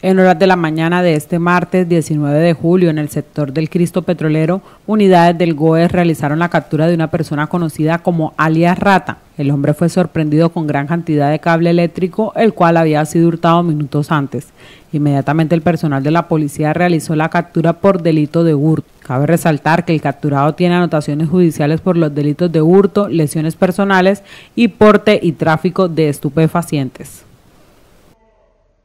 En horas de la mañana de este martes 19 de julio, en el sector del Cristo Petrolero, unidades del GOES realizaron la captura de una persona conocida como alias Rata. El hombre fue sorprendido con gran cantidad de cable eléctrico, el cual había sido hurtado minutos antes. Inmediatamente el personal de la policía realizó la captura por delito de hurto. Cabe resaltar que el capturado tiene anotaciones judiciales por los delitos de hurto, lesiones personales y porte y tráfico de estupefacientes.